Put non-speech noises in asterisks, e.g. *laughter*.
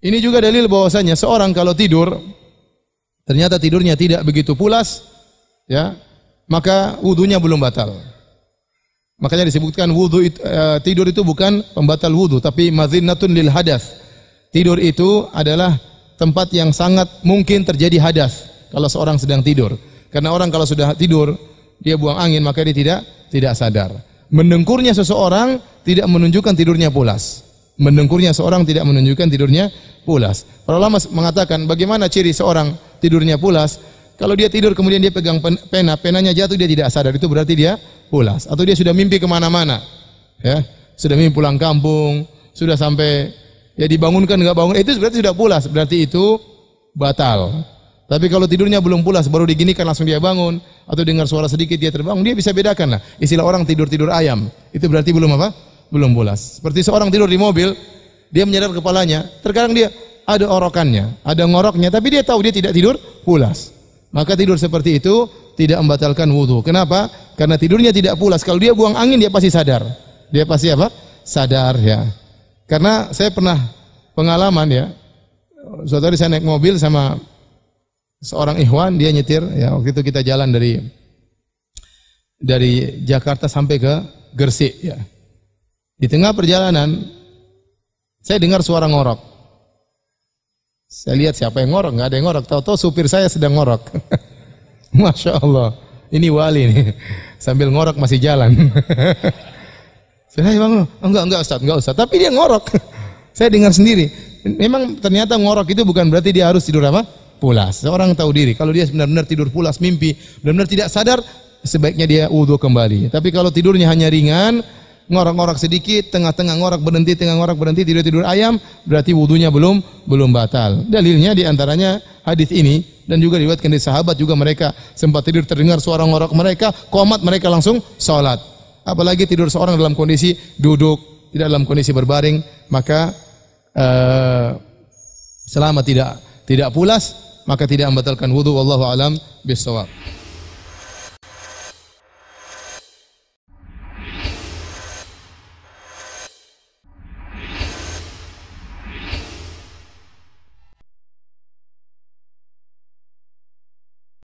Ini juga dalil bahwasanya seorang kalau tidur ternyata tidurnya tidak begitu pulas, ya, maka wudhunya belum batal. Makanya disebutkan wudhu itu, e, eh, tidur itu bukan pembatal wudhu, tapi mazinnatun lil hadas. Tidur itu adalah tempat yang sangat mungkin terjadi hadas kalau seorang sedang tidur. Karena orang kalau sudah tidur, dia buang angin, maka dia tidak tidak sadar. Mendengkurnya seseorang tidak menunjukkan tidurnya pulas mendengkurnya seorang tidak menunjukkan tidurnya pulas. Para ulama mengatakan bagaimana ciri seorang tidurnya pulas? Kalau dia tidur kemudian dia pegang pena, penanya jatuh dia tidak sadar itu berarti dia pulas atau dia sudah mimpi kemana-mana, ya sudah mimpi pulang kampung, sudah sampai ya dibangunkan nggak bangun itu berarti sudah pulas berarti itu batal. Tapi kalau tidurnya belum pulas, baru diginikan langsung dia bangun atau dengar suara sedikit dia terbangun, dia bisa bedakan lah. Istilah orang tidur tidur ayam itu berarti belum apa? belum pulas. Seperti seorang tidur di mobil, dia menyadar kepalanya. Terkadang dia ada orokannya, ada ngoroknya, tapi dia tahu dia tidak tidur pulas. Maka tidur seperti itu tidak membatalkan wudhu. Kenapa? Karena tidurnya tidak pulas. Kalau dia buang angin dia pasti sadar. Dia pasti apa? Sadar ya. Karena saya pernah pengalaman ya. Suatu hari saya naik mobil sama seorang ikhwan, dia nyetir ya. Waktu itu kita jalan dari dari Jakarta sampai ke Gersik ya. Di tengah perjalanan, saya dengar suara ngorok. Saya lihat siapa yang ngorok, nggak ada yang ngorok. Tahu-tahu supir saya sedang ngorok. *laughs* Masya Allah, ini wali nih. Sambil ngorok masih jalan. *laughs* saya bangun, enggak, oh, enggak Ustaz, enggak Ustaz. Tapi dia ngorok. *laughs* saya dengar sendiri. Memang ternyata ngorok itu bukan berarti dia harus tidur apa? Pulas. Seorang tahu diri. Kalau dia benar-benar tidur pulas, mimpi, benar-benar tidak sadar, sebaiknya dia wudhu kembali. Tapi kalau tidurnya hanya ringan, ngorak-ngorak sedikit, tengah-tengah ngorak berhenti, tengah ngorak berhenti, tidur-tidur ayam, berarti wudhunya belum belum batal. Dalilnya diantaranya hadis ini dan juga diriwayatkan dari sahabat juga mereka sempat tidur terdengar suara ngorok mereka, komat mereka langsung sholat. Apalagi tidur seorang dalam kondisi duduk, tidak dalam kondisi berbaring, maka uh, selama tidak tidak pulas maka tidak membatalkan wudhu. Wallahu alam bisawab.